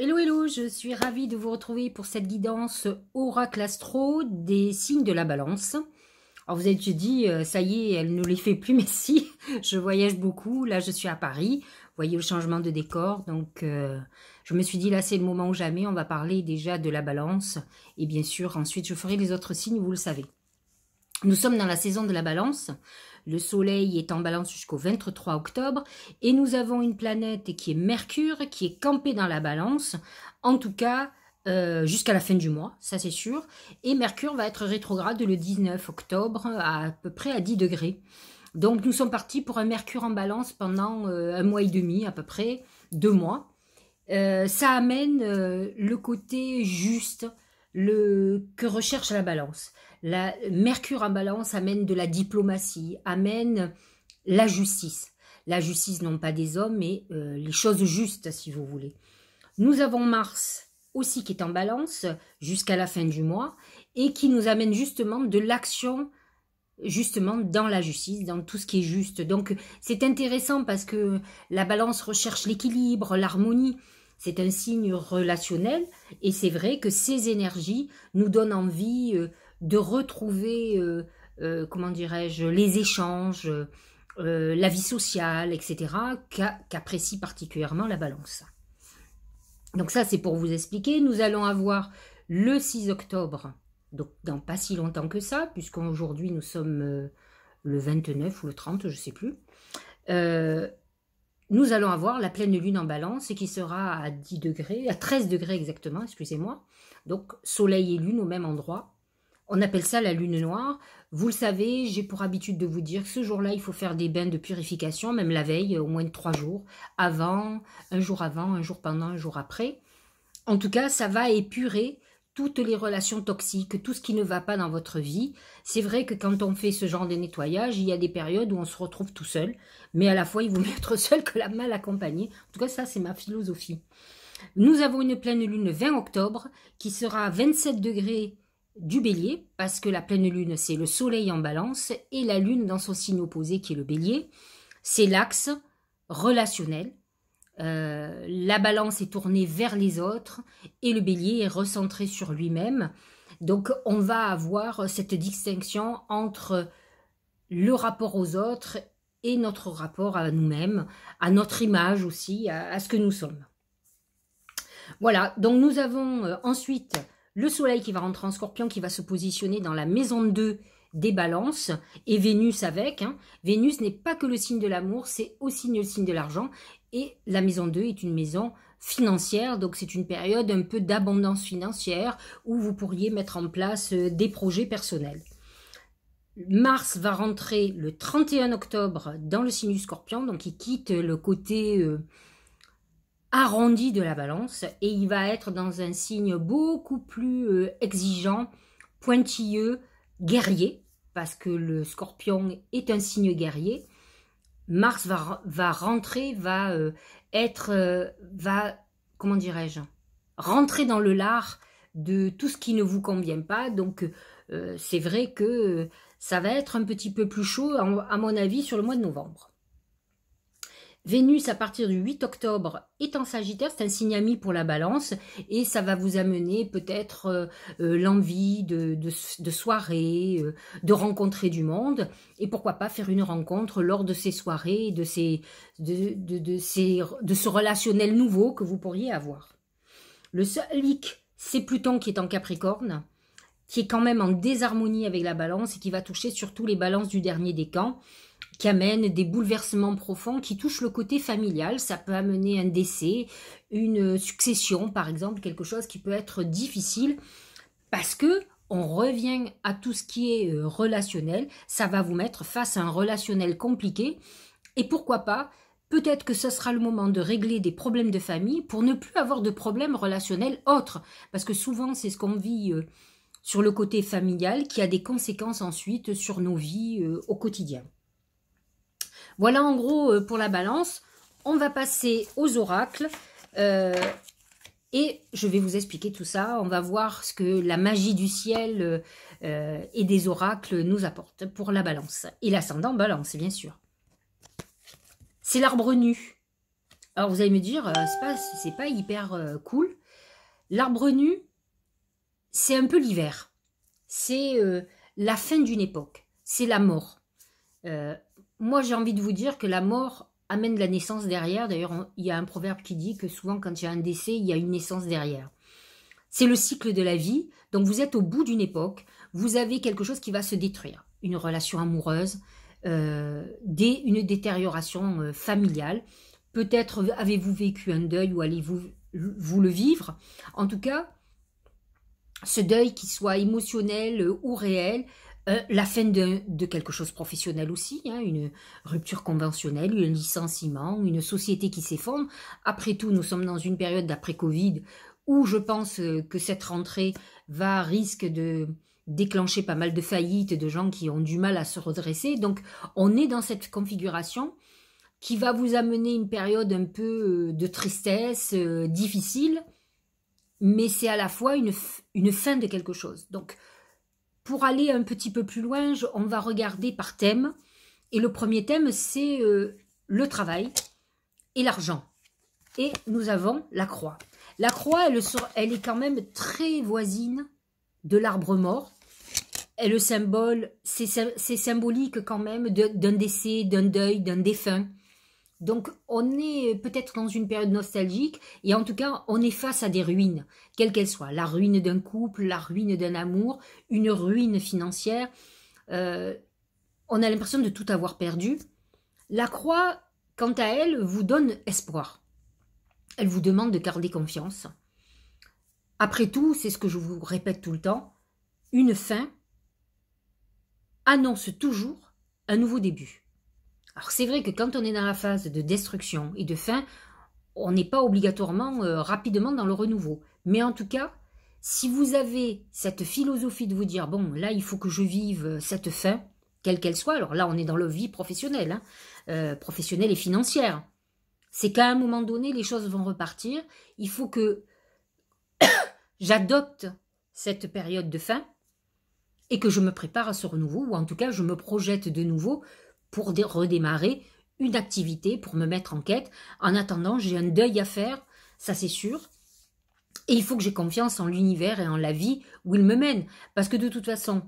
Hello, hello, je suis ravie de vous retrouver pour cette guidance Oracle Astro des signes de la balance. Alors vous avez dit, euh, ça y est, elle ne les fait plus, mais si, je voyage beaucoup, là je suis à Paris, vous voyez le changement de décor, donc euh, je me suis dit là c'est le moment ou jamais, on va parler déjà de la balance, et bien sûr ensuite je ferai les autres signes, vous le savez. Nous sommes dans la saison de la balance, le Soleil est en balance jusqu'au 23 octobre et nous avons une planète qui est Mercure qui est campée dans la balance, en tout cas euh, jusqu'à la fin du mois, ça c'est sûr. Et Mercure va être rétrograde le 19 octobre à, peu près à 10 degrés. Donc nous sommes partis pour un Mercure en balance pendant euh, un mois et demi à peu près, deux mois. Euh, ça amène le côté juste, le que recherche la balance. La Mercure en balance amène de la diplomatie, amène la justice. La justice non pas des hommes, mais euh, les choses justes, si vous voulez. Nous avons Mars aussi qui est en balance jusqu'à la fin du mois et qui nous amène justement de l'action justement dans la justice, dans tout ce qui est juste. Donc c'est intéressant parce que la balance recherche l'équilibre, l'harmonie. C'est un signe relationnel et c'est vrai que ces énergies nous donnent envie euh, de retrouver, euh, euh, comment dirais-je, les échanges, euh, la vie sociale, etc., qu'apprécie particulièrement la balance. Donc ça, c'est pour vous expliquer. Nous allons avoir le 6 octobre, donc dans pas si longtemps que ça, puisqu'aujourd'hui nous sommes le 29 ou le 30, je ne sais plus. nous allons avoir la pleine lune en balance qui sera à 10 degrés, à 13 degrés exactement, excusez-moi. Donc soleil et lune au même endroit on appelle ça la lune noire. Vous le savez, j'ai pour habitude de vous dire que ce jour-là, il faut faire des bains de purification, même la veille, au moins de trois jours, avant, un jour avant, un jour pendant, un jour après. En tout cas, ça va épurer toutes les relations toxiques, tout ce qui ne va pas dans votre vie. C'est vrai que quand on fait ce genre de nettoyage, il y a des périodes où on se retrouve tout seul, mais à la fois, il vaut mieux être seul que la mal accompagnée. En tout cas, ça, c'est ma philosophie. Nous avons une pleine lune 20 octobre qui sera à 27 degrés du bélier, parce que la pleine lune, c'est le soleil en balance, et la lune dans son signe opposé, qui est le bélier, c'est l'axe relationnel. Euh, la balance est tournée vers les autres, et le bélier est recentré sur lui-même. Donc on va avoir cette distinction entre le rapport aux autres et notre rapport à nous-mêmes, à notre image aussi, à, ce que nous sommes. Voilà, donc nous avons euh, ensuite le Soleil qui va rentrer en Scorpion, qui va se positionner dans la maison 2 des balances, et Vénus avec. Hein. Vénus n'est pas que le signe de l'amour, c'est aussi le signe de l'argent. Et la maison 2 est une maison financière, donc c'est une période un peu d'abondance financière où vous pourriez mettre en place euh, des projets personnels. Mars va rentrer le 31 octobre dans le signe du scorpion, donc il quitte le côté... Euh, arrondi de la balance et il va être dans un signe beaucoup plus euh, exigeant, pointilleux, guerrier, parce que le scorpion est un signe guerrier. Mars va, va rentrer, va euh, être, euh, va, comment dirais-je, rentrer dans le lard de tout ce qui ne vous convient pas. Donc, c'est vrai que ça va être un petit peu plus chaud, à mon avis, sur le mois de novembre. Vénus, à partir du 8 octobre, est en Sagittaire, c'est un signe ami pour la balance, et ça va vous amener peut-être euh, euh, l'envie de, de soirées, euh, de rencontrer du monde, et pourquoi pas faire une rencontre lors de ces soirées, de, ces, de, de, ces, de ce relationnel nouveau que vous pourriez avoir. Le seul c'est Pluton qui est en Capricorne, qui est quand même en désharmonie avec la balance et qui va toucher surtout les balances du dernier des camps, qui amène des bouleversements profonds qui touchent le côté familial. Ça peut amener un décès, une succession, par exemple, quelque chose qui peut être difficile parce que on revient à tout ce qui est euh, relationnel. Ça va vous mettre face à un relationnel compliqué. Et pourquoi pas Peut-être que ce sera le moment de régler des problèmes de famille pour ne plus avoir de problèmes relationnels autres. Parce que souvent, c'est ce qu'on vit euh, sur le côté familial qui a des conséquences ensuite sur nos vies euh, au quotidien. Voilà en gros euh, pour la balance. On va passer aux oracles. Euh, et je vais vous expliquer tout ça. On va voir ce que la magie du ciel euh, et des oracles nous apporte pour la balance. Et l'ascendant balance, bien sûr. C'est l'arbre nu. Alors vous allez me dire, c'est pas, pas, hyper cool. L'arbre nu, c'est un peu l'hiver. C'est la fin d'une époque. C'est la mort moi, j'ai envie de vous dire que la mort amène la naissance derrière. D'ailleurs, il y a un proverbe qui dit que souvent, quand il y a un décès, il y a une naissance derrière. C'est le cycle de la vie. Donc, vous êtes au bout d'une époque. Vous avez quelque chose qui va se détruire. Une relation amoureuse, euh, une détérioration euh, familiale. Peut-être avez-vous vécu un deuil ou allez-vous vous le vivre. En tout cas, ce deuil, qui soit émotionnel ou réel, euh, la fin de, quelque chose professionnel aussi, hein, une rupture conventionnelle, un licenciement, une société qui s'effondre. Après tout, nous sommes dans une période d'après-Covid où je pense euh, que cette rentrée va risque de déclencher pas mal de faillites, de gens qui ont du mal à se redresser. Donc on est dans cette configuration qui va vous amener une période un peu euh, de tristesse, difficile, mais c'est à la fois une, une fin de quelque chose. Donc pour aller un petit peu plus loin, on va regarder par thème. Et le premier thème, c'est euh, le travail et l'argent. Et nous avons la croix. La croix, elle, elle est quand même très voisine de l'arbre mort. Elle le symbole, c'est symbolique quand même d'un décès, d'un deuil, d'un défunt. Donc on est peut-être dans une période nostalgique et en tout cas on est face à des ruines, quelles qu'elles soient. La ruine d'un couple, la ruine d'un amour, une ruine financière. Euh, on a l'impression de tout avoir perdu. La croix, quant à elle, vous donne espoir. Elle vous demande de garder confiance. Après tout, c'est ce que je vous répète tout le temps, une fin annonce toujours un nouveau début. Alors c'est vrai que quand on est dans la phase de destruction et de fin, on n'est pas obligatoirement euh, rapidement dans le renouveau. Mais en tout cas, si vous avez cette philosophie de vous dire, bon, là, il faut que je vive euh, cette fin, quelle qu'elle soit, alors là, on est dans la vie professionnelle, hein, euh, professionnelle et financière. C'est qu'à un moment donné, les choses vont repartir. Il faut que j'adopte cette période de fin et que je me prépare à ce renouveau, ou en tout cas, je me projette de nouveau pour redémarrer une activité, pour me mettre en quête. En attendant, j'ai un deuil à faire, ça c'est sûr. Et il faut que j'ai confiance en l'univers et en la vie où il me mène. Parce que de toute façon,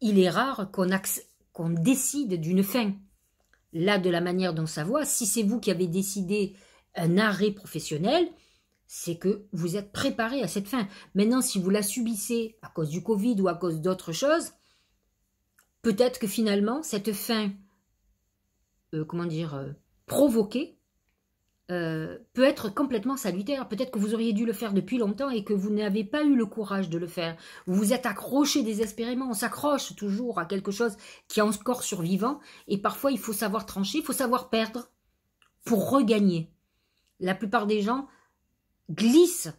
il est rare qu'on décide d'une fin. Là, de la manière dont ça voit, si c'est vous qui avez décidé un arrêt professionnel, c'est que vous êtes préparé à cette fin. Maintenant, si vous la subissez à cause du Covid ou à cause d'autres choses, peut-être que finalement, cette fin euh, comment dire, euh, provoquer euh, peut être complètement salutaire. Peut-être que vous auriez dû le faire depuis longtemps et que vous n'avez pas eu le courage de le faire. Vous vous êtes accroché désespérément. On s'accroche toujours à quelque chose qui est encore survivant. Et parfois, il faut savoir trancher, il faut savoir perdre pour regagner. La plupart des gens glissent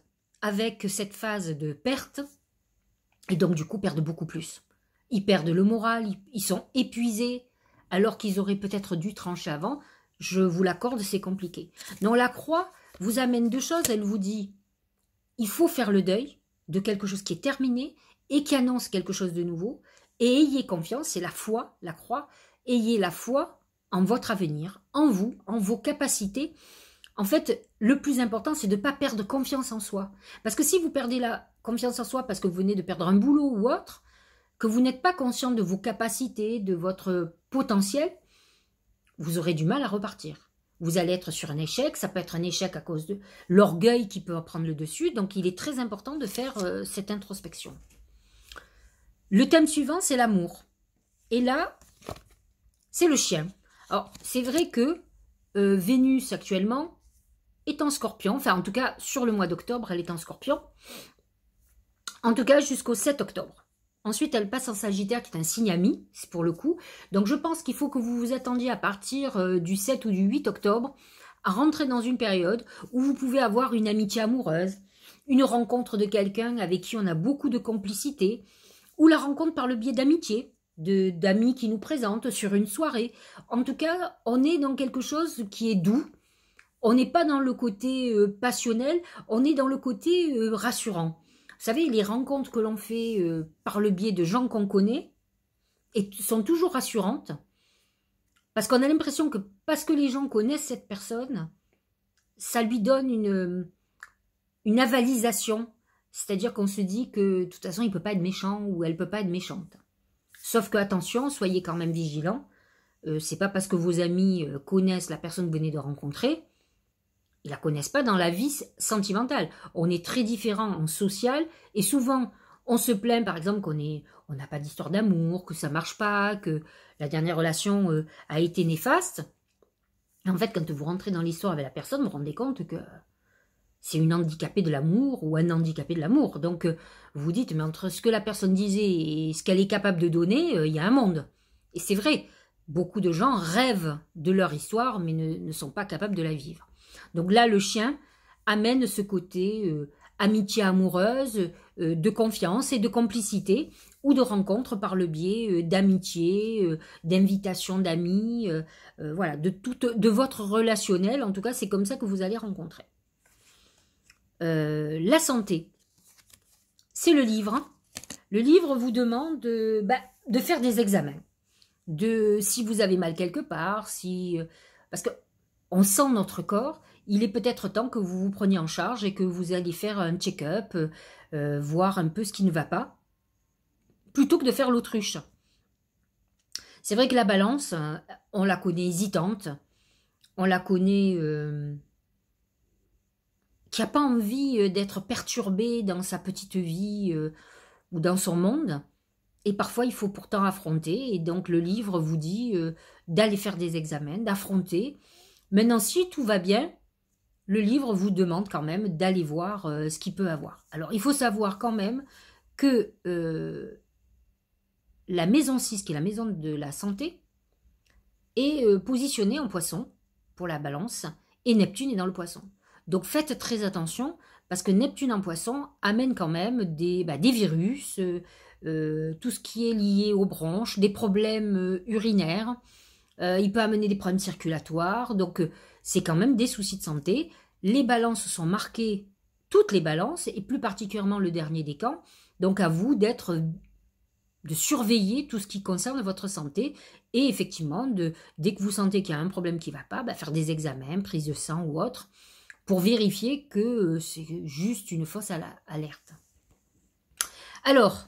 avec cette phase de perte et donc du coup perdent beaucoup plus. Ils perdent le moral, ils sont épuisés, alors qu'ils auraient peut-être dû trancher avant, je vous l'accorde, c'est compliqué. Donc la croix vous amène deux choses, elle vous dit, il faut faire le deuil de quelque chose qui est terminé et qui annonce quelque chose de nouveau, et ayez confiance, c'est la foi, la croix, ayez la foi en votre avenir, en vous, en vos capacités. En fait, le plus important, c'est de ne pas perdre confiance en soi. Parce que si vous perdez la confiance en soi parce que vous venez de perdre un boulot ou autre, que vous n'êtes pas conscient de vos capacités, de votre potentiel, vous aurez du mal à repartir. Vous allez être sur un échec, ça peut être un échec à cause de l'orgueil qui peut prendre le dessus, donc il est très important de faire euh, cette introspection. Le thème suivant, c'est l'amour. Et là, c'est le chien. Alors, c'est vrai que euh, Vénus actuellement est en scorpion, enfin en tout cas sur le mois d'octobre, elle est en scorpion, en tout cas jusqu'au 7 octobre. Ensuite, elle passe en Sagittaire, qui est un signe ami, C'est pour le coup. Donc, je pense qu'il faut que vous vous attendiez à partir euh, du 7 ou du 8 octobre à rentrer dans une période où vous pouvez avoir une amitié amoureuse, une rencontre de quelqu'un avec qui on a beaucoup de complicité, ou la rencontre par le biais d'amitié, d'amis qui nous présentent sur une soirée. En tout cas, on est dans quelque chose qui est doux. On n'est pas dans le côté euh, passionnel, on est dans le côté euh, rassurant. Vous savez, les rencontres que l'on fait euh, par le biais de gens qu'on connaît sont toujours rassurantes parce qu'on a l'impression que parce que les gens connaissent cette personne, ça lui donne une, une avalisation. C'est-à-dire qu'on se dit que de toute façon, il ne peut pas être méchant ou elle ne peut pas être méchante. Sauf que, attention, soyez quand même vigilants. Ce euh, c'est pas parce que vos amis euh, connaissent la personne que vous venez de rencontrer ils la connaissent pas dans la vie sentimentale. On est très différent en social et souvent on se plaint par exemple qu'on est on n'a pas d'histoire d'amour, que ça marche pas, que la dernière relation euh, a été néfaste. En fait, quand vous rentrez dans l'histoire avec la personne, vous vous rendez compte que c'est une handicapée de l'amour ou un handicapé de l'amour. Donc euh, vous dites mais entre ce que la personne disait et ce qu'elle est capable de donner, euh, il y a un monde. Et c'est vrai, beaucoup de gens rêvent de leur histoire mais ne sont pas capables de la vivre. Donc là, le chien amène ce côté euh, amitié amoureuse, euh, de confiance et de complicité, ou de rencontre par le biais euh, d'amitié, d'invitation d'amis, voilà, de, toute, de votre relationnel. En tout cas, c'est comme ça que vous allez rencontrer. la santé, c'est le livre. Le livre vous demande bah, de faire des examens, de si vous avez mal quelque part, si parce que on sent notre corps, il est peut-être temps que vous vous preniez en charge et que vous alliez faire un check-up, euh, voir un peu ce qui ne va pas, plutôt que de faire l'autruche. C'est vrai que la balance, euh, on la connaît hésitante, on la connaît euh, qui n'a pas envie d'être perturbée dans sa petite vie ou dans son monde. Et parfois, il faut pourtant affronter. Et donc, le livre vous dit d'aller faire des examens, d'affronter Maintenant, si tout va bien, le livre vous demande quand même d'aller voir euh, ce qu'il peut avoir. Alors, il faut savoir quand même que euh, la maison 6, qui est la maison de la santé, est euh, positionnée en poisson pour la balance, et Neptune est dans le poisson. Donc faites très attention, parce que Neptune en poisson amène quand même des, bah, des virus, tout ce qui est lié aux branches, des problèmes urinaires, euh, il peut amener des problèmes circulatoires, donc euh, c'est quand même des soucis de santé. Les balances sont marquées, toutes les balances, et plus particulièrement le dernier des camps, donc à vous d'être de surveiller tout ce qui concerne votre santé et effectivement de dès que vous sentez qu'il y a un problème qui ne va pas, bah, faire des examens, prise de sang ou autre pour vérifier que euh, c'est juste une fausse alerte. Alors,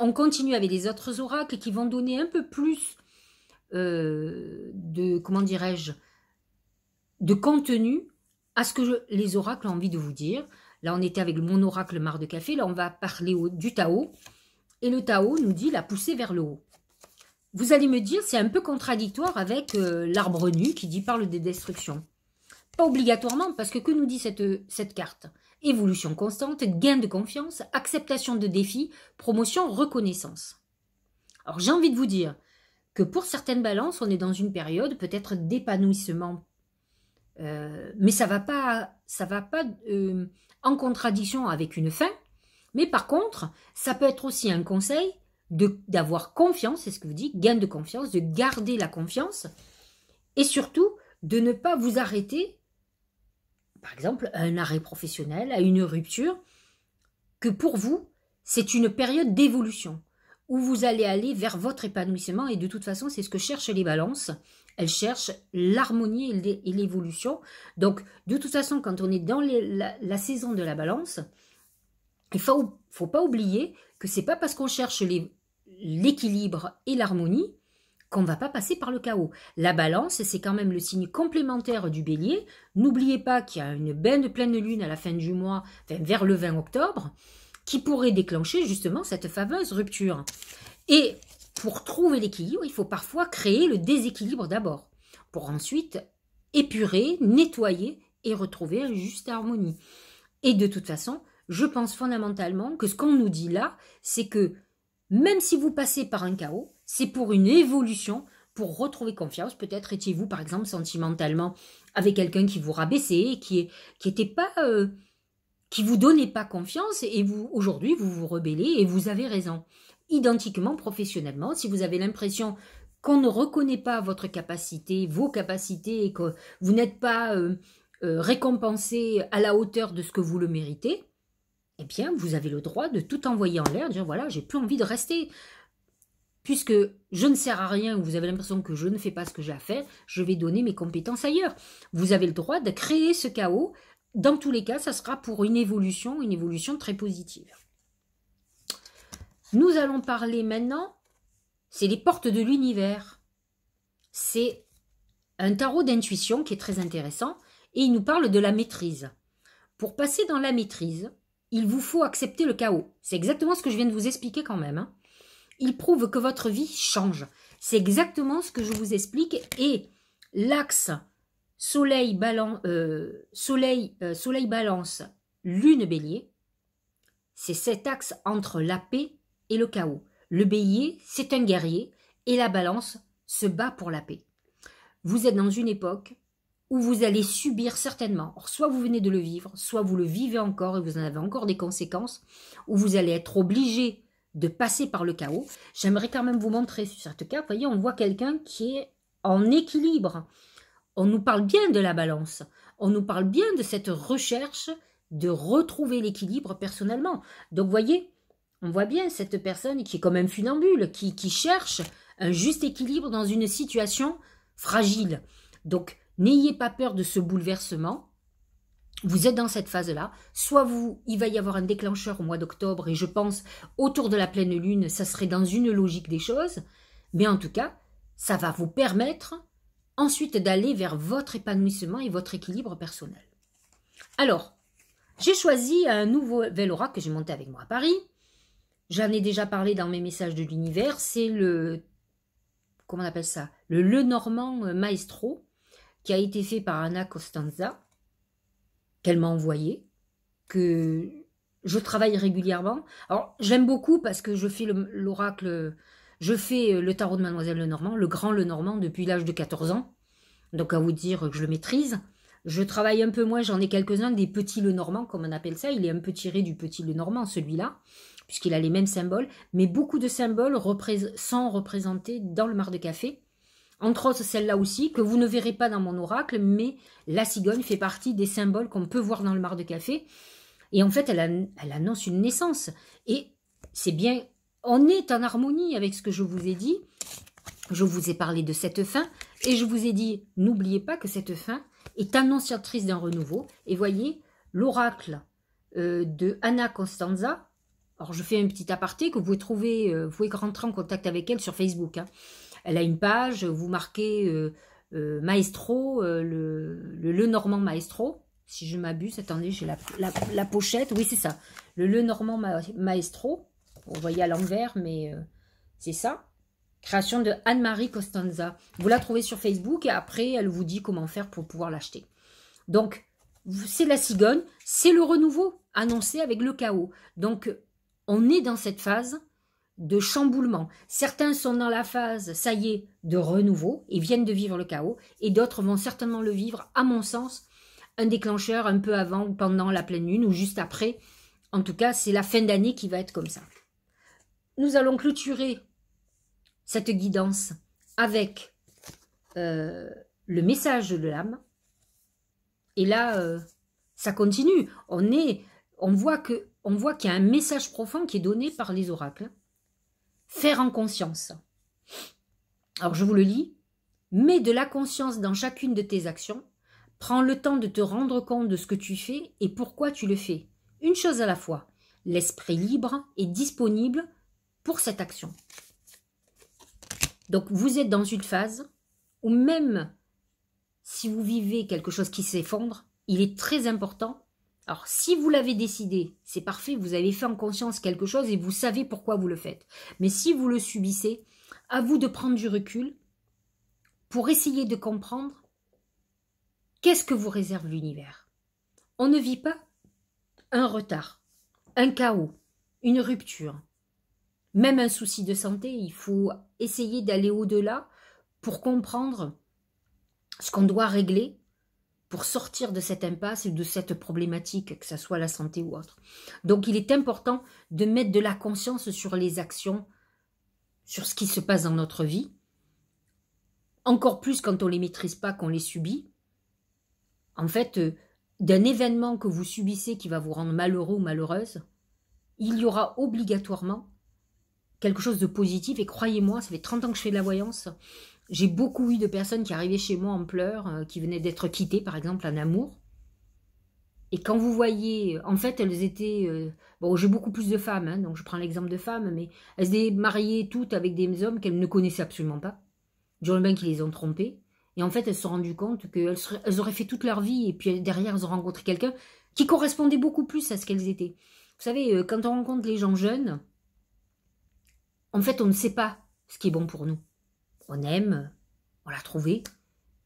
on continue avec les autres oracles qui vont donner un peu plus euh, de, comment dirais-je, de contenu à ce que les oracles ont envie de vous dire. Là, on était avec mon oracle mar de café. Là, on va parler du Tao. Et le Tao nous dit la poussée vers le haut. Vous allez me dire, c'est un peu contradictoire avec euh, l'arbre nu qui dit parle des destructions. Pas obligatoirement, parce que que nous dit cette, cette carte Évolution constante, gain de confiance, acceptation de défis, promotion, reconnaissance. Alors j'ai envie de vous dire, que pour certaines balances, on est dans une période peut-être d'épanouissement. Euh, mais ça va pas, ça va pas euh, en contradiction avec une fin. Mais par contre, ça peut être aussi un conseil d'avoir confiance, c'est ce que vous dites, gain de confiance, de garder la confiance et surtout de ne pas vous arrêter, par exemple, à un arrêt professionnel, à une rupture, que pour vous, c'est une période d'évolution où vous allez aller vers votre épanouissement. Et de toute façon, c'est ce que cherchent les balances. Elles cherchent l'harmonie et l'évolution. Donc, de toute façon, quand on est dans la, saison de la balance, il ne faut, pas oublier que c'est pas parce qu'on cherche l'équilibre et l'harmonie qu'on ne va pas passer par le chaos. La balance, c'est quand même le signe complémentaire du bélier. N'oubliez pas qu'il y a une belle pleine lune à la fin du mois, vers le 20 octobre qui pourrait déclencher justement cette fameuse rupture. Et pour trouver l'équilibre, il faut parfois créer le déséquilibre d'abord, pour ensuite épurer, nettoyer et retrouver juste harmonie. Et de toute façon, je pense fondamentalement que ce qu'on nous dit là, c'est que même si vous passez par un chaos, c'est pour une évolution, pour retrouver confiance. Peut-être étiez-vous, par exemple, sentimentalement avec quelqu'un qui vous rabaissait, qui n'était pas... Euh, qui vous donnait pas confiance et vous aujourd'hui vous vous rebellez et vous avez raison. Identiquement professionnellement, si vous avez l'impression qu'on ne reconnaît pas votre capacité, vos capacités et que vous n'êtes pas euh, euh, récompensé à la hauteur de ce que vous le méritez, eh bien vous avez le droit de tout envoyer en l'air, dire voilà, j'ai plus envie de rester puisque je ne sers à rien ou vous avez l'impression que je ne fais pas ce que j'ai à faire, je vais donner mes compétences ailleurs. Vous avez le droit de créer ce chaos dans tous les cas, ça sera pour une évolution, une évolution très positive. Nous allons parler maintenant, c'est les portes de l'univers. C'est un tarot d'intuition qui est très intéressant et il nous parle de la maîtrise. Pour passer dans la maîtrise, il vous faut accepter le chaos. C'est exactement ce que je viens de vous expliquer quand même. Hein. Il prouve que votre vie change. C'est exactement ce que je vous explique et l'axe Soleil, balance euh, soleil, euh, soleil balance, lune bélier, c'est cet axe entre la paix et le chaos. Le bélier, c'est un guerrier, et la balance se bat pour la paix. Vous êtes dans une époque où vous allez subir certainement, Or, soit vous venez de le vivre, soit vous le vivez encore et vous en avez encore des conséquences, où vous allez être obligé de passer par le chaos. J'aimerais quand même vous montrer sur cette cas, voyez, on voit quelqu'un qui est en équilibre, on nous parle bien de la balance, on nous parle bien de cette recherche de retrouver l'équilibre personnellement. Donc voyez, on voit bien cette personne qui est quand même funambule, qui, cherche un juste équilibre dans une situation fragile. Donc n'ayez pas peur de ce bouleversement. Vous êtes dans cette phase-là. Soit vous, il va y avoir un déclencheur au mois d'octobre et je pense autour de la pleine lune, ça serait dans une logique des choses. Mais en tout cas, ça va vous permettre ensuite d'aller vers votre épanouissement et votre équilibre personnel. Alors, j'ai choisi un nouveau oracle que j'ai monté avec moi à Paris. J'en ai déjà parlé dans mes messages de l'univers. C'est le. Comment on appelle ça Le Le Normand Maestro, qui a été fait par Anna Costanza, qu'elle m'a envoyé, que je travaille régulièrement. Alors, j'aime beaucoup parce que je fais l'oracle je fais euh, le tarot de Mademoiselle Lenormand, le grand Lenormand, depuis l'âge de 14 ans. Donc à vous dire que je le maîtrise. Je travaille un peu moins, j'en ai quelques-uns, des petits Lenormand, comme on appelle ça. Il est un peu tiré du petit Lenormand, celui-là, puisqu'il a les mêmes symboles. Mais beaucoup de symboles sont représentés dans le mar de café. Entre autres, celle-là aussi, que vous ne verrez pas dans mon oracle, mais la cigogne fait partie des symboles qu'on peut voir dans le mar de café. Et en fait, elle annonce une naissance. Et c'est bien on est en harmonie avec ce que je vous ai dit. Je vous ai parlé de cette fin et je vous ai dit, n'oubliez pas que cette fin est annonciatrice d'un renouveau. Et voyez, l'oracle euh, de Anna Constanza, alors je fais un petit aparté que vous pouvez trouver, euh, vous pouvez rentrer en contact avec elle sur Facebook. Hein. Elle a une page, vous marquez euh, Maestro, le, le, Normand Maestro, si je m'abuse, attendez, j'ai la, la, la, pochette, oui c'est ça, le Le Normand Maestro vous voyez à l'envers, mais euh, c'est ça. Création de Anne-Marie Costanza. Vous la trouvez sur Facebook et après, elle vous dit comment faire pour pouvoir l'acheter. Donc, c'est la cigogne, c'est le renouveau annoncé avec le chaos. Donc, on est dans cette phase de chamboulement. Certains sont dans la phase, ça y est, de renouveau et viennent de vivre le chaos, et d'autres vont certainement le vivre, à mon sens, un déclencheur un peu avant ou pendant la pleine lune ou juste après. En tout cas, c'est la fin d'année qui va être comme ça nous allons clôturer cette guidance avec euh, le message de l'âme. Et là, euh, ça continue. On, est, on voit que, on voit qu'il y a un message profond qui est donné par les oracles. Faire en conscience. Alors je vous le lis. Mets de la conscience dans chacune de tes actions. Prends le temps de te rendre compte de ce que tu fais et pourquoi tu le fais. Une chose à la fois. L'esprit libre est disponible pour cette action. Donc vous êtes dans une phase où même si vous vivez quelque chose qui s'effondre, il est très important. Alors si vous l'avez décidé, c'est parfait, vous avez fait en conscience quelque chose et vous savez pourquoi vous le faites. Mais si vous le subissez, à vous de prendre du recul pour essayer de comprendre qu'est-ce que vous réserve l'univers. On ne vit pas un retard, un chaos, une rupture, même un souci de santé, il faut essayer d'aller au-delà pour comprendre ce qu'on doit régler pour sortir de cette impasse ou de cette problématique, que ce soit la santé ou autre. Donc il est important de mettre de la conscience sur les actions, sur ce qui se passe dans notre vie, encore plus quand on ne les maîtrise pas, qu'on les subit. En fait, euh, d'un événement que vous subissez qui va vous rendre malheureux ou malheureuse, il y aura obligatoirement quelque chose de positif. Et croyez-moi, ça fait 30 ans que je fais de la voyance. J'ai beaucoup eu de personnes qui arrivaient chez moi en pleurs, euh, qui venaient d'être quittées, par exemple, en amour. Et quand vous voyez, en fait, elles étaient... Euh, bon, j'ai beaucoup plus de femmes, hein, donc je prends l'exemple de femmes, mais elles étaient mariées toutes avec des hommes qu'elles ne connaissaient absolument pas. le bain qui les ont trompées. Et en fait, elles se sont rendues compte qu'elles elles auraient fait toute leur vie, et puis euh, derrière, elles ont rencontré quelqu'un qui correspondait beaucoup plus à ce qu'elles étaient. Vous savez, quand on rencontre les gens jeunes, en fait, on ne sait pas ce qui est bon pour nous. On aime, on l'a trouvé,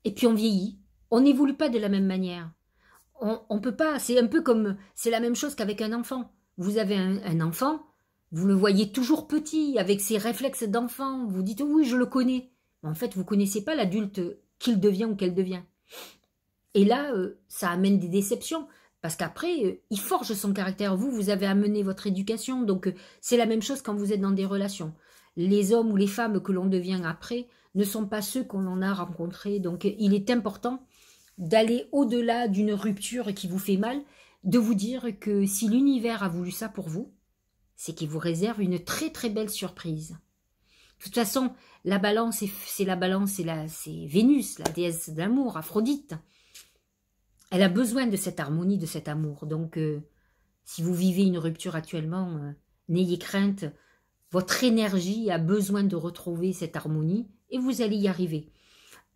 et puis on vieillit. On n'évolue pas de la même manière. On ne peut pas. C'est un peu comme. C'est la même chose qu'avec un enfant. Vous avez un, enfant, vous le voyez toujours petit, avec ses réflexes d'enfant. Vous dites oui, je le connais. En fait, vous ne connaissez pas l'adulte qu'il devient ou qu'elle devient. Et là, euh, ça amène des déceptions. Parce qu'après, euh, il forge son caractère. Vous, vous avez amené votre éducation. Donc, euh, c'est la même chose quand vous êtes dans des relations. Les hommes ou les femmes que l'on devient après ne sont pas ceux qu'on en a rencontrés. Donc, euh, il est important d'aller au-delà d'une rupture qui vous fait mal, de vous dire que si l'univers a voulu ça pour vous, c'est qu'il vous réserve une très très belle surprise. De toute façon, la balance, c'est la balance, c'est Vénus, la déesse d'amour, Aphrodite elle a besoin de cette harmonie, de cet amour. Donc, euh, si vous vivez une rupture actuellement, euh, n'ayez crainte. Votre énergie a besoin de retrouver cette harmonie et vous allez y arriver.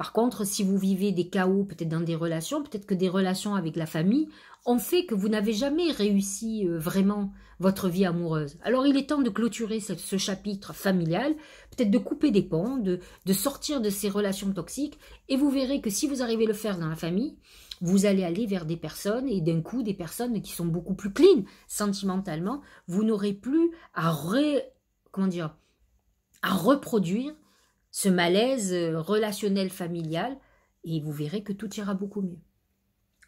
Par contre, si vous vivez des chaos, peut-être dans des relations, peut-être que des relations avec la famille ont fait que vous n'avez jamais réussi euh, vraiment votre vie amoureuse. Alors il est temps de clôturer ce, chapitre familial, peut-être de couper des ponts, de, sortir de ces relations toxiques, et vous verrez que si vous arrivez à le faire dans la famille, vous allez aller vers des personnes et d'un coup des personnes qui sont beaucoup plus clean sentimentalement, vous n'aurez plus à dire à reproduire ce malaise euh, relationnel familial, et vous verrez que tout ira beaucoup mieux.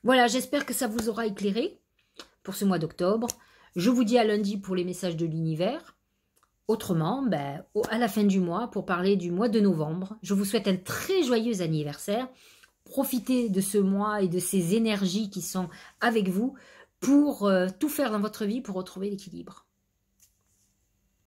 Voilà, j'espère que ça vous aura éclairé pour ce mois d'octobre. Je vous dis à lundi pour les messages de l'univers. Autrement, ben, à la fin du mois, pour parler du mois de novembre, je vous souhaite un très joyeux anniversaire. Profitez de ce mois et de ces énergies qui sont avec vous pour euh, tout faire dans votre vie pour retrouver l'équilibre.